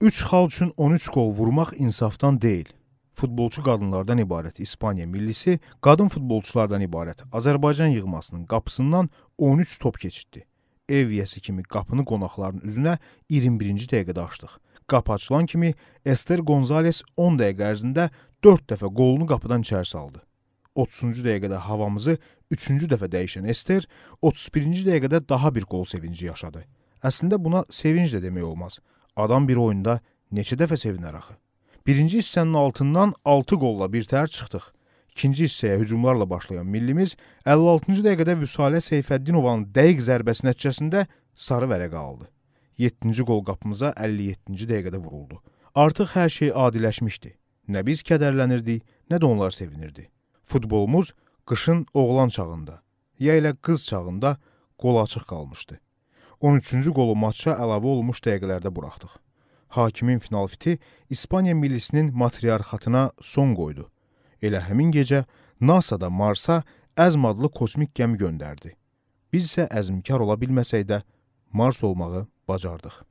3 xal üçün 13 qol vurmaq insafdan deyil. Futbolçu qadınlardan ibarət İspaniya millisi qadın futbolçulardan ibarət Azərbaycan yığmasının qapısından 13 top keçirdi. Ev yiyəsi kimi qapını qonaqların üzünə 21-ci dəqiqədə açdıq. Qapı açılan kimi Ester Gonzales 10 dəqiqə ərzində 4 dəfə qolunu qapıdan içəri saldı. 30-cu dəqiqədə havamızı 3-cü dəfə dəyişən Ester 31-ci dəqiqədə daha bir qol sevinci yaşadı. Əslində buna sevinc də demək olmaz. Adam bir oyunda neçə dəfə sevinər axı? Birinci hissənin altından 6 qolla birtəhər çıxdıq. İkinci hissəyə hücumlarla başlayan millimiz 56-cı dəqiqədə Vüsalə Seyfəddinovanın dəqiq zərbəsi nəticəsində sarı vərəqə aldı. 7-ci qol qapımıza 57-ci dəqiqədə vuruldu. Artıq hər şey adiləşmişdi. Nə biz kədərlənirdik, nə də onlar sevinirdi. Futbolumuz qışın oğlan çağında, ya ilə qız çağında qola açıq qalmışdı. 13-cü qolu matça əlavə olunmuş dəqiqələrdə buraxdıq. Hakimin final fiti İspaniya millisinin matriarxatına son qoydu. Elə həmin gecə NASA-da Marsa Əzm adlı kosmik gəmi göndərdi. Biz isə əzmkar ola bilməsək də Mars olmağı bacardıq.